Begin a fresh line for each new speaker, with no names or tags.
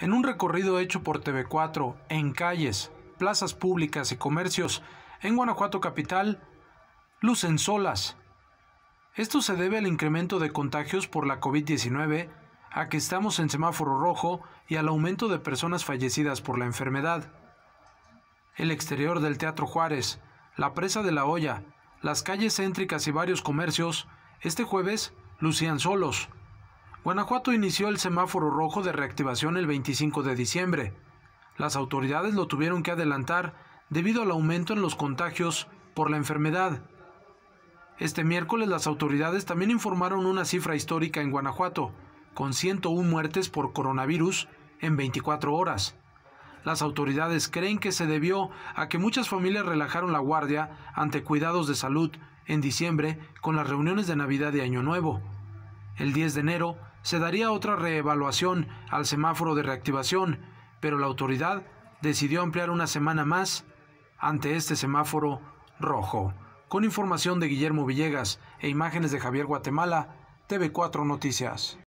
En un recorrido hecho por TV4 en calles, plazas públicas y comercios en Guanajuato capital, lucen solas. Esto se debe al incremento de contagios por la COVID-19, a que estamos en semáforo rojo y al aumento de personas fallecidas por la enfermedad. El exterior del Teatro Juárez, la presa de la olla, las calles céntricas y varios comercios, este jueves lucían solos, Guanajuato inició el semáforo rojo de reactivación el 25 de diciembre. Las autoridades lo tuvieron que adelantar debido al aumento en los contagios por la enfermedad. Este miércoles las autoridades también informaron una cifra histórica en Guanajuato, con 101 muertes por coronavirus en 24 horas. Las autoridades creen que se debió a que muchas familias relajaron la guardia ante cuidados de salud en diciembre con las reuniones de Navidad y Año Nuevo. El 10 de enero, se daría otra reevaluación al semáforo de reactivación, pero la autoridad decidió ampliar una semana más ante este semáforo rojo. Con información de Guillermo Villegas e imágenes de Javier Guatemala, TV4 Noticias.